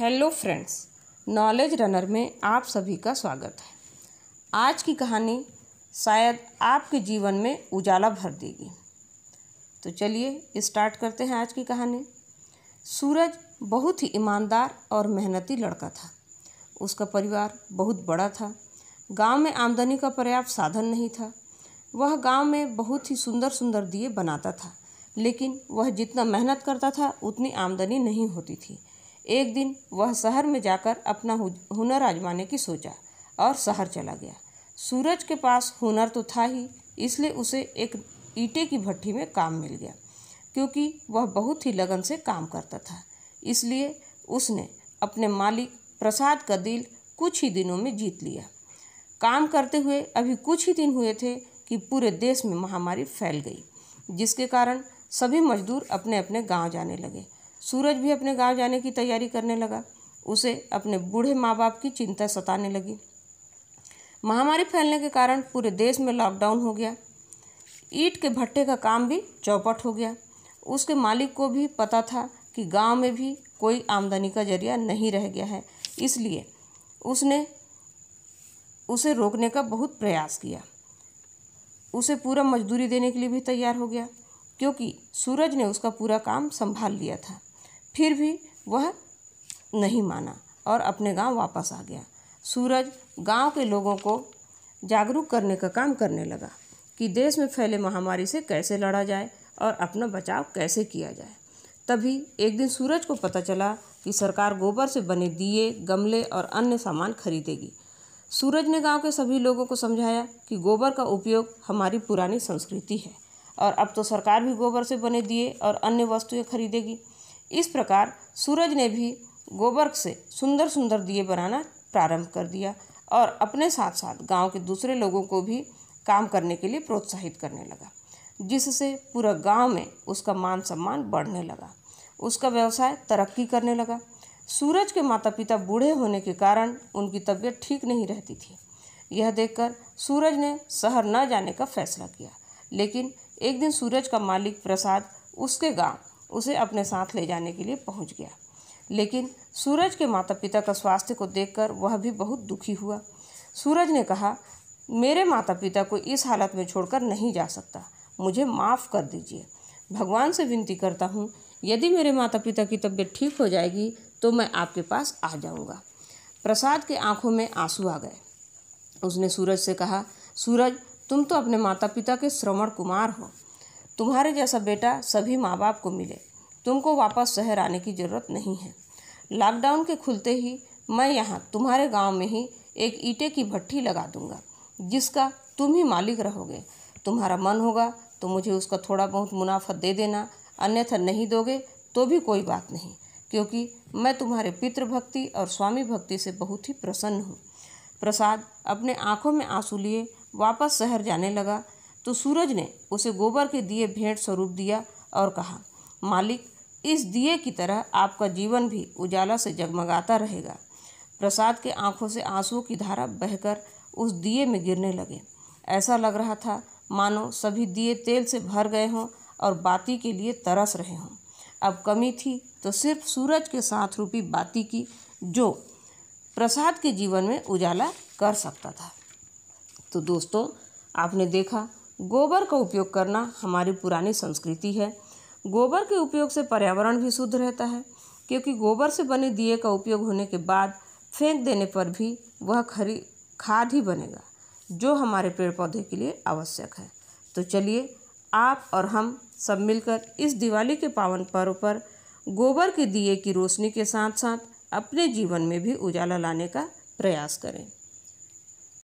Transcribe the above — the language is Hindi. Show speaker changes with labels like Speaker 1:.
Speaker 1: हेलो फ्रेंड्स नॉलेज रनर में आप सभी का स्वागत है आज की कहानी शायद आपके जीवन में उजाला भर देगी तो चलिए स्टार्ट करते हैं आज की कहानी सूरज बहुत ही ईमानदार और मेहनती लड़का था उसका परिवार बहुत बड़ा था गांव में आमदनी का पर्याप्त साधन नहीं था वह गांव में बहुत ही सुंदर सुंदर दिए बनाता था लेकिन वह जितना मेहनत करता था उतनी आमदनी नहीं होती थी एक दिन वह शहर में जाकर अपना हुनर आजमाने की सोचा और शहर चला गया सूरज के पास हुनर तो था ही इसलिए उसे एक ईटे की भट्टी में काम मिल गया क्योंकि वह बहुत ही लगन से काम करता था इसलिए उसने अपने मालिक प्रसाद का दिल कुछ ही दिनों में जीत लिया काम करते हुए अभी कुछ ही दिन हुए थे कि पूरे देश में महामारी फैल गई जिसके कारण सभी मजदूर अपने अपने गांव जाने लगे सूरज भी अपने गांव जाने की तैयारी करने लगा उसे अपने बूढ़े माँ बाप की चिंता सताने लगी महामारी फैलने के कारण पूरे देश में लॉकडाउन हो गया ईट के भट्टे का काम भी चौपट हो गया उसके मालिक को भी पता था कि गांव में भी कोई आमदनी का जरिया नहीं रह गया है इसलिए उसने उसे रोकने का बहुत प्रयास किया उसे पूरा मजदूरी देने के लिए भी तैयार हो गया क्योंकि सूरज ने उसका पूरा काम संभाल लिया था फिर भी वह नहीं माना और अपने गांव वापस आ गया सूरज गांव के लोगों को जागरूक करने का काम करने लगा कि देश में फैले महामारी से कैसे लड़ा जाए और अपना बचाव कैसे किया जाए तभी एक दिन सूरज को पता चला कि सरकार गोबर से बने दिए गमले और अन्य सामान खरीदेगी सूरज ने गांव के सभी लोगों को समझाया कि गोबर का उपयोग हमारी पुरानी संस्कृति है और अब तो सरकार भी गोबर से बने दिए और अन्य वस्तुएं खरीदेगी इस प्रकार सूरज ने भी गोबर से सुंदर सुंदर दिए बनाना प्रारंभ कर दिया और अपने साथ साथ गांव के दूसरे लोगों को भी काम करने के लिए प्रोत्साहित करने लगा जिससे पूरा गांव में उसका मान सम्मान बढ़ने लगा उसका व्यवसाय तरक्की करने लगा सूरज के माता पिता बूढ़े होने के कारण उनकी तबीयत ठीक नहीं रहती थी यह देखकर सूरज ने शहर न जाने का फैसला किया लेकिन एक दिन सूरज का मालिक प्रसाद उसके गांव उसे अपने साथ ले जाने के लिए पहुंच गया लेकिन सूरज के माता पिता का स्वास्थ्य को देखकर वह भी बहुत दुखी हुआ सूरज ने कहा मेरे माता पिता को इस हालत में छोड़कर नहीं जा सकता मुझे माफ़ कर दीजिए भगवान से विनती करता हूँ यदि मेरे माता पिता की तबीयत ठीक हो जाएगी तो मैं आपके पास आ जाऊँगा प्रसाद के आंखों में आंसू आ गए उसने सूरज से कहा सूरज तुम तो अपने माता पिता के श्रवण कुमार हो तुम्हारे जैसा बेटा सभी माँ बाप को मिले तुमको वापस शहर आने की ज़रूरत नहीं है लॉकडाउन के खुलते ही मैं यहाँ तुम्हारे गांव में ही एक ईटे की भट्टी लगा दूंगा जिसका तुम ही मालिक रहोगे तुम्हारा मन होगा तो मुझे उसका थोड़ा बहुत मुनाफा दे देना अन्यथा नहीं दोगे तो भी कोई बात नहीं क्योंकि मैं तुम्हारे पितृभक्ति और स्वामी भक्ति से बहुत ही प्रसन्न हूँ प्रसाद अपने आँखों में आंसू लिए वापस शहर जाने लगा तो सूरज ने उसे गोबर के दिए भेंट स्वरूप दिया और कहा मालिक इस दिए की तरह आपका जीवन भी उजाला से जगमगाता रहेगा प्रसाद के आंखों से आंसुओं की धारा बहकर उस दिए में गिरने लगे ऐसा लग रहा था मानो सभी दिए तेल से भर गए हों और बाती के लिए तरस रहे हों अब कमी थी तो सिर्फ सूरज के साथ रूपी बाती की जो प्रसाद के जीवन में उजाला कर सकता था तो दोस्तों आपने देखा गोबर का उपयोग करना हमारी पुरानी संस्कृति है गोबर के उपयोग से पर्यावरण भी शुद्ध रहता है क्योंकि गोबर से बने दिए का उपयोग होने के बाद फेंक देने पर भी वह खरी खाद ही बनेगा जो हमारे पेड़ पौधे के लिए आवश्यक है तो चलिए आप और हम सब मिलकर इस दिवाली के पावन पर्व पर गोबर के दिए की रोशनी के साथ साथ अपने जीवन में भी उजाला लाने का प्रयास करें